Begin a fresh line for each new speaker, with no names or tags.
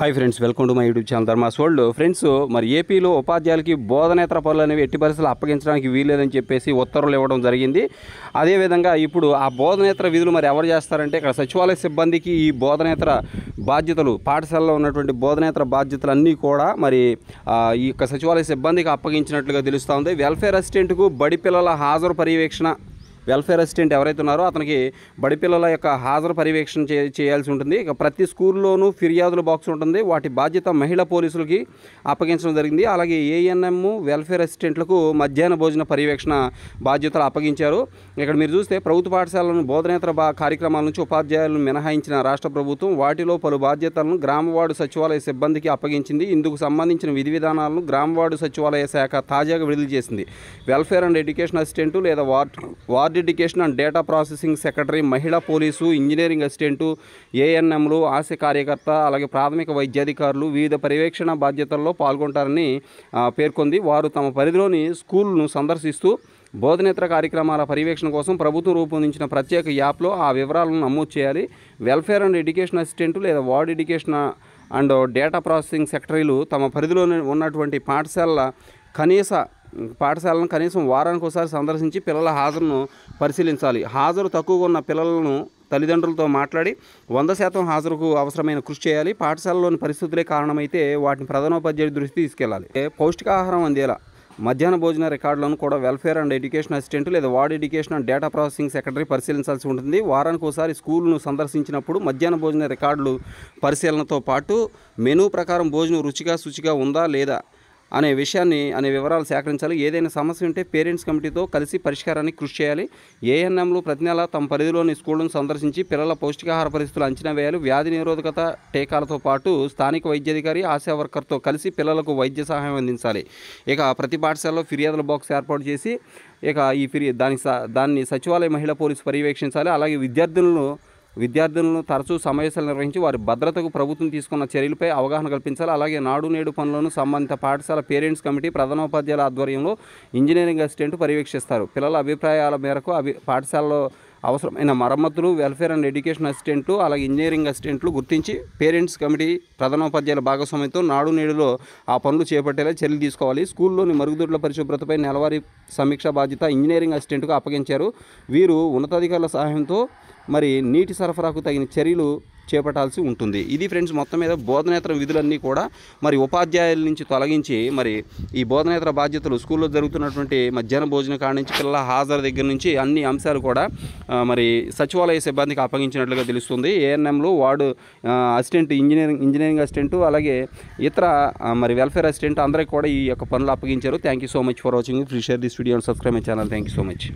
hi friends welcome to my YouTube channel Dharma's world friends మరి ఏపీలో ఉపాధ్యాయులకి బోధనేతర పనులు అనేవి ఎట్టి పరిస్థితులు అప్పగించడానికి వీల్లేదని చెప్పేసి ఉత్తర్వులు ఇవ్వడం జరిగింది అదేవిధంగా ఇప్పుడు ఆ బోధనేతర విధులు మరి ఎవరు చేస్తారంటే ఇక్కడ సచివాలయ సిబ్బందికి ఈ బోధనేతర బాధ్యతలు పాఠశాలలో ఉన్నటువంటి బోధనేతర బాధ్యతలు అన్నీ కూడా మరి ఈ యొక్క సచివాలయ సిబ్బందికి అప్పగించినట్లుగా తెలుస్తూ ఉంది వెల్ఫేర్ అసిస్టెంట్కు బడి పిల్లల హాజరు పర్యవేక్షణ వెల్ఫేర్ అసిస్టెంట్ ఎవరైతే ఉన్నారో అతనికి బడి పిల్లల యొక్క హాజరు పర్యవేక్షణ చేయాల్సి ఉంటుంది ఇక ప్రతి స్కూల్లోనూ ఫిర్యాదుల బాక్స్ ఉంటుంది వాటి బాధ్యత మహిళా పోలీసులకి అప్పగించడం జరిగింది అలాగే ఏఎన్ఎం వెల్ఫేర్ అసిస్టెంట్లకు మధ్యాహ్న భోజన పర్యవేక్షణ బాధ్యతలు అప్పగించారు ఇక్కడ మీరు చూస్తే ప్రభుత్వ పాఠశాలను బోధనేతర కార్యక్రమాల నుంచి ఉపాధ్యాయులను మినహాయించిన రాష్ట్ర ప్రభుత్వం వాటిలో పలు బాధ్యతలను గ్రామవార్డు సచివాలయ సిబ్బందికి అప్పగించింది ఇందుకు సంబంధించిన విధి విధానాలను గ్రామవార్డు సచివాలయ శాఖ తాజాగా విడుదల చేసింది వెల్ఫేర్ అండ్ ఎడ్యుకేషన్ అసిస్టెంట్ లేదా ward ward identification and data processing secretary మహిళా పోలీసు ఇంజనీరింగ్ అసిస్టెంటు ఏఎన్ఎంలు ఆశ కార్యకర్త అలాగే ప్రాథమిక వైద్యాధికారులు వివిధ పర్యవేక్షణ బాధ్యతల్లో పాల్గొంటారని పేర్కొంది వారు తమ పరిధిలోని స్కూల్ను సందర్శిస్తూ బోధనేతర కార్యక్రమాల పర్యవేక్షణ కోసం ప్రభుత్వం రూపొందించిన ప్రత్యేక యాప్లో ఆ వివరాలను నమోదు చేయాలి వెల్ఫేర్ అండ్ ఎడ్యుకేషన్ అసిస్టెంట్ లేదా ward education and data processing సెక్రటరీలు తమ పరిధిలో ఉన్నటువంటి పాఠశాలల కనీస పాఠశాలను కనీసం వారానికి ఒకసారి సందర్శించి పిల్లల హాజరును పరిశీలించాలి హాజరు తక్కువగా ఉన్న పిల్లలను తల్లిదండ్రులతో మాట్లాడి వంద శాతం హాజరుకు అవసరమైన కృషి చేయాలి పాఠశాలలోని పరిస్థితులే కారణమైతే వాటిని ప్రధానోపాధ్యాయుడి దృష్టి తీసుకెళ్లాలి పౌష్టికాహారం అందేలా మధ్యాహ్న భోజన రికార్డులను కూడా వెల్ఫేర్ అండ్ ఎడ్యుకేషన్ అసిస్టెంట్ లేదా ward education and data processing secretary పరిశీలించాల్సి ఉంటుంది వారానికి ఒకసారి స్కూల్ను సందర్శించినప్పుడు మధ్యాహ్న భోజన రికార్డులు పరిశీలనతో పాటు మెనూ ప్రకారం భోజనం రుచిగా శుచిగా ఉందా లేదా అనే విషయాన్ని అనే వివరాలు సేకరించాలి ఏదైనా సమస్య ఉంటే పేరెంట్స్ కమిటీతో కలిసి పరిష్కారానికి కృషి చేయాలి ఏఎన్ఎంలు ప్రతి నెల తమ పరిధిలోని స్కూళ్లను సందర్శించి పిల్లల పౌష్టికాహార పరిస్థితులు అంచనా వేయాలి వ్యాధి నిరోధకత టీకాలతో పాటు స్థానిక వైద్యాధికారి ఆశా వర్కర్తో కలిసి పిల్లలకు వైద్య సహాయం అందించాలి ఇక ప్రతి పాఠశాలలో ఫిర్యాదుల బాక్స్ ఏర్పాటు చేసి ఇక ఈ ఫిర్యాదు దానికి దాన్ని సచివాలయ మహిళా పోలీసు పర్యవేక్షించాలి అలాగే విద్యార్థులను విద్యార్థులను తరచూ సమావేశాలు నిర్వహించి వారి భద్రతకు ప్రభుత్వం తీసుకున్న చర్యలపై అవగాహన కల్పించాలి అలాగే నాడు నేడు పనులను సంబంధిత పాఠశాల పేరెంట్స్ కమిటీ ప్రధానోపాధ్యాయుల ఆధ్వర్యంలో ఇంజనీరింగ్ అసిస్టెంట్ పర్యవేక్షిస్తారు పిల్లల అభిప్రాయాల మేరకు అవి పాఠశాలలో అవసరమైన మరమ్మతులు వెల్ఫేర్ అండ్ ఎడ్యుకేషన్ అసిస్టెంట్లు అలాగే ఇంజనీరింగ్ అసిస్టెంట్లు గుర్తించి పేరెంట్స్ కమిటీ ప్రధానోపాధ్యాయుల భాగస్వామ్యంతో నాడు నేడులో ఆ పనులు చేపట్టేలా చర్యలు తీసుకోవాలి స్కూల్లోని మరుగుదొడ్ల పరిశుభ్రతపై నెలవారీ సమీక్ష బాధ్యత ఇంజనీరింగ్ అసిస్టెంట్కు అప్పగించారు వీరు ఉన్నతాధికారుల సహాయంతో మరి నీటి సరఫరాకు తగిన చర్యలు చేపట్టాల్సి ఉంటుంది ఇది ఫ్రెండ్స్ మొత్తం మీద బోధనేతర విధులన్నీ కూడా మరి ఉపాధ్యాయుల నుంచి తొలగించి మరి ఈ బోధనేతర బాధ్యతలు స్కూల్లో జరుగుతున్నటువంటి మధ్యాహ్న భోజన కాడ నుంచి పిల్లల హాజరు దగ్గర నుంచి అన్ని అంశాలు కూడా మరి సచివాలయ సిబ్బందికి అప్పగించినట్లుగా తెలుస్తుంది ఏఎన్ఎంలు ward assistant engineering engineering assistant అలాగే ఇతర మరి వెల్ఫేర్ అసిస్టెంట్ అందరికీ కూడా ఈ యొక్క పనులు అప్పగించారు thank you so much for watching free share this video subscribe my channel thank you so much